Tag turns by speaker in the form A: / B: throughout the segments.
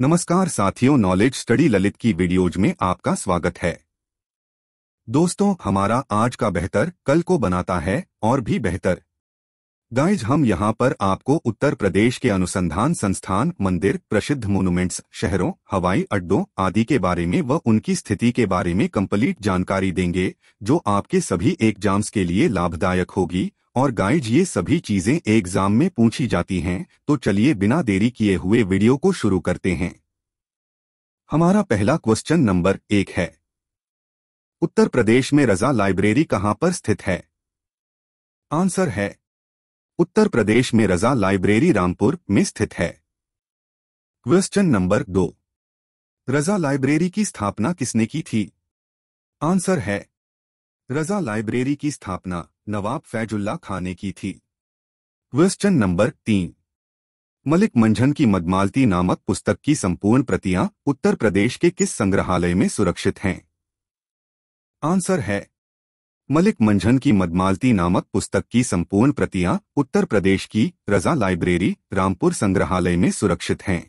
A: नमस्कार साथियों knowledge study Lalit की वीडियोज में आपका स्वागत है दोस्तों हमारा आज का बेहतर कल को बनाता है और भी बेहतर गाइज हम यहाँ पर आपको उत्तर प्रदेश के अनुसंधान संस्थान मंदिर प्रसिद्ध मोनूमेंट्स शहरों हवाई अड्डों आदि के बारे में व उनकी स्थिति के बारे में कम्प्लीट जानकारी देंगे जो आपके सभी एग्जाम्स के लिए लाभदायक होगी और गाइज ये सभी चीजें एग्जाम में पूछी जाती हैं तो चलिए बिना देरी किए हुए वीडियो को शुरू करते हैं हमारा पहला क्वेश्चन नंबर एक है उत्तर प्रदेश में रजा लाइब्रेरी कहां पर स्थित है आंसर है उत्तर प्रदेश में रजा लाइब्रेरी रामपुर में स्थित है क्वेश्चन नंबर दो रजा लाइब्रेरी की स्थापना किसने की थी आंसर है रजा लाइब्रेरी की स्थापना नवाब फैजुल्ला खाने की थी क्वेश्चन नंबर तीन मलिक मंझन की मदमालती नामक पुस्तक की संपूर्ण प्रतियां उत्तर प्रदेश के किस संग्रहालय में सुरक्षित हैं आंसर है मलिक मंझन की मदमालती नामक पुस्तक की संपूर्ण प्रतियां उत्तर प्रदेश की रजा लाइब्रेरी रामपुर संग्रहालय में सुरक्षित हैं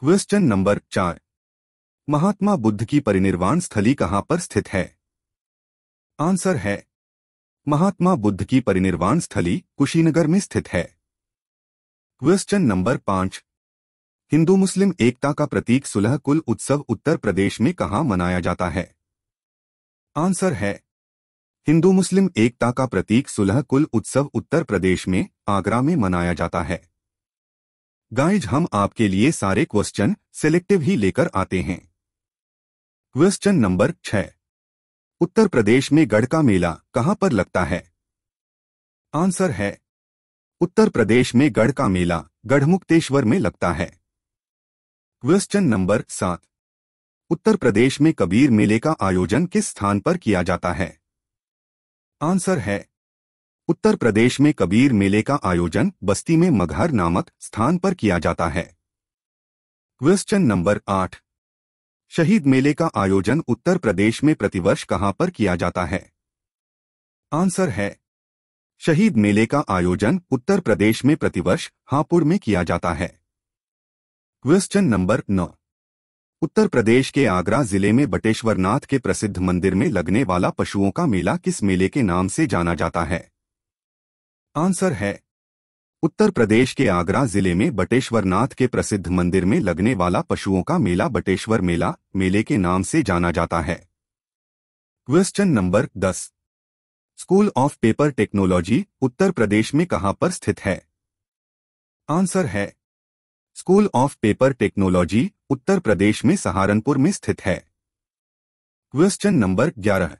A: क्वेश्चन नंबर चार महात्मा बुद्ध की परिनिर्वाण स्थली कहां पर स्थित है आंसर है महात्मा बुद्ध की परिनिर्वाण स्थली कुशीनगर में स्थित है क्वेश्चन नंबर पांच हिंदू मुस्लिम एकता का प्रतीक सुलह कुल उत्सव उत्तर प्रदेश में कहा मनाया जाता है आंसर है हिंदू मुस्लिम एकता का प्रतीक सुलह कुल उत्सव उत्तर प्रदेश में आगरा में मनाया जाता है गाइज हम आपके लिए सारे क्वेश्चन सिलेक्टिव ही लेकर आते हैं क्वेश्चन नंबर छह उत्तर प्रदेश में गढ़ का मेला कहाँ पर लगता है आंसर है उत्तर प्रदेश में गढ़ का मेला गढ़मुक्तेश्वर में लगता है क्वेश्चन नंबर सात उत्तर प्रदेश में कबीर मेले का आयोजन किस स्थान पर किया जाता है आंसर है उत्तर प्रदेश में कबीर मेले का आयोजन बस्ती में मगहर नामक स्थान पर किया जाता है क्वेश्चन नंबर आठ शहीद मेले का आयोजन उत्तर प्रदेश में प्रतिवर्ष कहां पर किया जाता है आंसर है शहीद मेले का आयोजन उत्तर प्रदेश में प्रतिवर्ष हापुड़ में किया जाता है क्वेश्चन नंबर नौ उत्तर प्रदेश के आगरा जिले में बटेश्वरनाथ के प्रसिद्ध मंदिर में लगने वाला पशुओं का मेला किस मेले के नाम से जाना जाता है आंसर है उत्तर प्रदेश के आगरा जिले में बटेश्वरनाथ के प्रसिद्ध मंदिर में लगने वाला पशुओं का मेला बटेश्वर मेला मेले के नाम से जाना जाता है question number 10 school of paper technology Uttar Pradesh में कहां पर स्थित है आंसर है school of paper technology Uttar Pradesh में सहारनपुर में स्थित है क्वेश्चन नंबर ग्यारह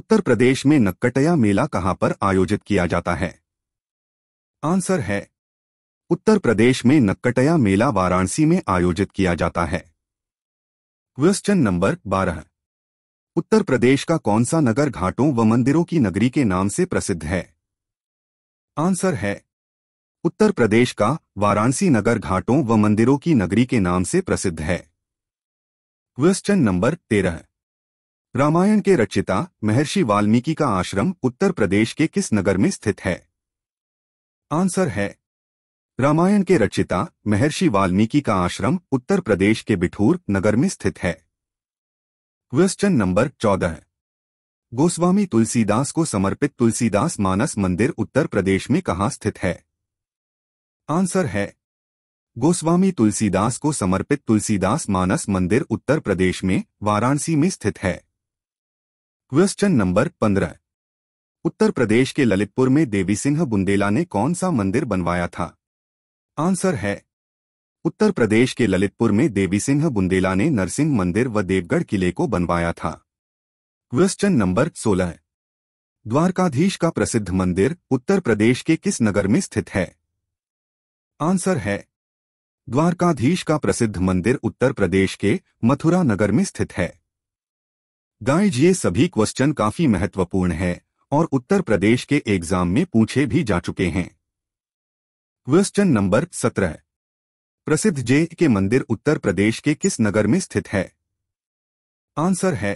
A: उत्तर प्रदेश में नक्कटया मेला कहां पर आयोजित किया जाता है आंसर है उत्तर प्रदेश में नक्कटया मेला वाराणसी में आयोजित किया जाता है क्वेश्चन नंबर बारह उत्तर प्रदेश का कौन सा नगर घाटों व मंदिरों की नगरी के नाम से प्रसिद्ध है आंसर है उत्तर प्रदेश का वाराणसी नगर घाटों व मंदिरों की नगरी के नाम से प्रसिद्ध है क्वेश्चन नंबर तेरह रामायण के रचिता महर्षि वाल्मीकि का आश्रम उत्तर प्रदेश के किस नगर में स्थित है आंसर है रामायण के रचिता महर्षि वाल्मीकि का आश्रम उत्तर प्रदेश के बिठूर नगर में स्थित है क्वेश्चन नंबर चौदह गोस्वामी तुलसीदास को समर्पित तुलसीदास मानस मंदिर उत्तर प्रदेश में कहा स्थित है आंसर है गोस्वामी तुलसीदास को समर्पित तुलसीदास मानस मंदिर उत्तर प्रदेश में वाराणसी में स्थित है क्वेश्चन नंबर पंद्रह उत्तर प्रदेश के ललितपुर में देवी सिंह बुंदेला ने कौन सा मंदिर बनवाया था आंसर है उत्तर प्रदेश के ललितपुर में देवी सिंह बुंदेला ने नरसिंह मंदिर व देवगढ़ किले को बनवाया था क्वेश्चन नंबर 16 द्वारकाधीश का प्रसिद्ध मंदिर उत्तर प्रदेश के किस नगर में स्थित है आंसर है द्वारकाधीश का प्रसिद्ध मंदिर उत्तर प्रदेश के मथुरा नगर में स्थित है गाइज ये सभी क्वेश्चन काफी महत्वपूर्ण है और उत्तर प्रदेश के एग्जाम में पूछे भी जा चुके हैं क्वेश्चन नंबर सत्रह प्रसिद्ध जे के मंदिर उत्तर प्रदेश के किस नगर में स्थित है आंसर है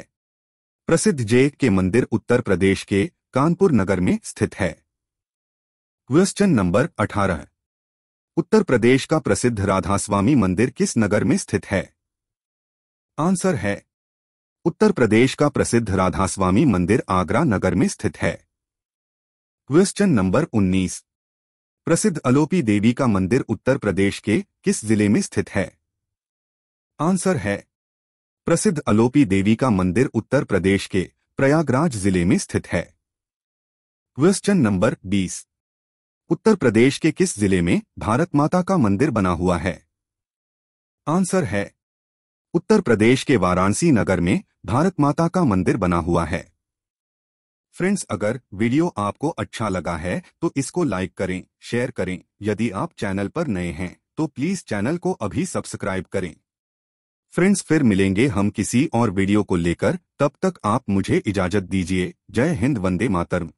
A: प्रसिद्ध जे के मंदिर उत्तर प्रदेश के कानपुर नगर में स्थित है क्वेश्चन नंबर अठारह उत्तर प्रदेश का प्रसिद्ध राधास्वामी मंदिर किस नगर में स्थित है आंसर है उत्तर प्रदेश का प्रसिद्ध राधास्वामी मंदिर आगरा नगर में स्थित है क्वेश्चन नंबर 19 प्रसिद्ध अलोपी देवी का मंदिर उत्तर प्रदेश के किस जिले में स्थित है आंसर है प्रसिद्ध अलोपी देवी का मंदिर उत्तर प्रदेश के प्रयागराज जिले में स्थित है क्वेश्चन नंबर 20 उत्तर प्रदेश के किस जिले में भारत माता का मंदिर बना हुआ है आंसर है उत्तर प्रदेश के वाराणसी नगर में भारत माता का मंदिर बना हुआ है फ्रेंड्स अगर वीडियो आपको अच्छा लगा है तो इसको लाइक करें शेयर करें यदि आप चैनल पर नए हैं तो प्लीज चैनल को अभी सब्सक्राइब करें फ्रेंड्स फिर मिलेंगे हम किसी और वीडियो को लेकर तब तक आप मुझे इजाजत दीजिए जय हिंद वंदे मातरम